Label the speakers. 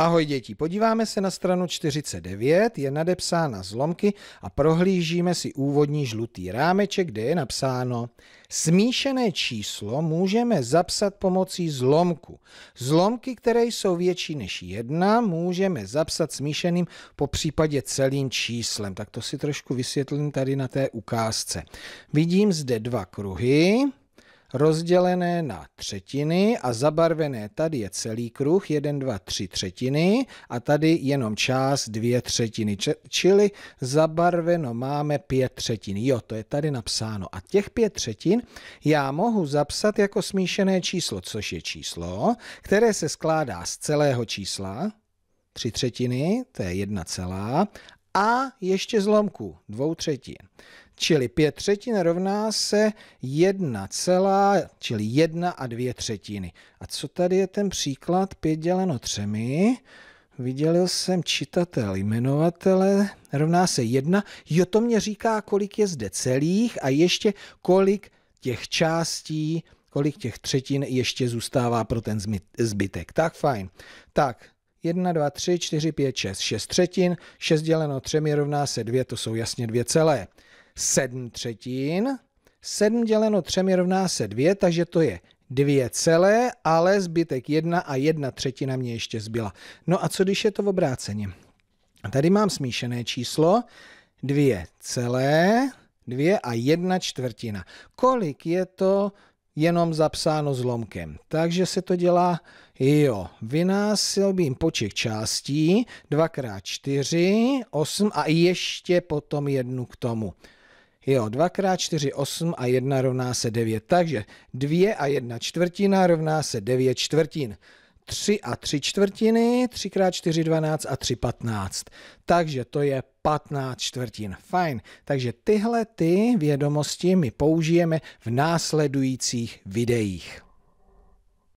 Speaker 1: Ahoj děti, podíváme se na stranu 49, je nadepsána zlomky a prohlížíme si úvodní žlutý rámeček, kde je napsáno Smíšené číslo můžeme zapsat pomocí zlomku. Zlomky, které jsou větší než jedna, můžeme zapsat smíšeným, po případě celým číslem. Tak to si trošku vysvětlím tady na té ukázce. Vidím zde dva kruhy, rozdělené na třetiny a zabarvené tady je celý kruh, 1, 2, 3 třetiny a tady jenom část dvě třetiny, čili zabarveno máme pět třetin. Jo, to je tady napsáno. A těch pět třetin já mohu zapsat jako smíšené číslo, což je číslo, které se skládá z celého čísla, tři třetiny, to je jedna celá, a ještě zlomku dvou třetin čili 5 třetin rovná se 1 celá, čili 1 a 2 třetiny. A co tady je ten příklad 5 děleno třemi? Vydělil jsem čitatel jmenovatele, rovná se 1. Jo, to mě říká, kolik je zde celých a ještě kolik těch částí, kolik těch třetin ještě zůstává pro ten zbytek. Tak fajn. Tak, 1, 2, 3, 4, 5, 6, 6 třetin, 6 děleno 3 rovná se 2, to jsou jasně 2 celé. 7 třetin. 7 děleno 3 rovná se 2, takže to je 2 celé, ale zbytek 1 a 1 třetina mě ještě zbyla. No a co když je to v obráceně? Tady mám smíšené číslo 2 celé, 2 a 1 čtvrtina. Kolik je to jenom zapsáno zlomkem. Takže se to dělá, jo, vynásilbím počet částí, 2x4, 8 a ještě potom jednu k tomu. Jo, 2 krát 4, 8 a 1 rovná se 9. Takže 2 a 1 čtvrtina rovná se 9 čtvrtin. 3 a 3 čtvrtiny, 3 krát 4, 12 a 3, 15. Takže to je 15 čtvrtin. Fajn. Takže tyhle ty vědomosti my použijeme v následujících videích.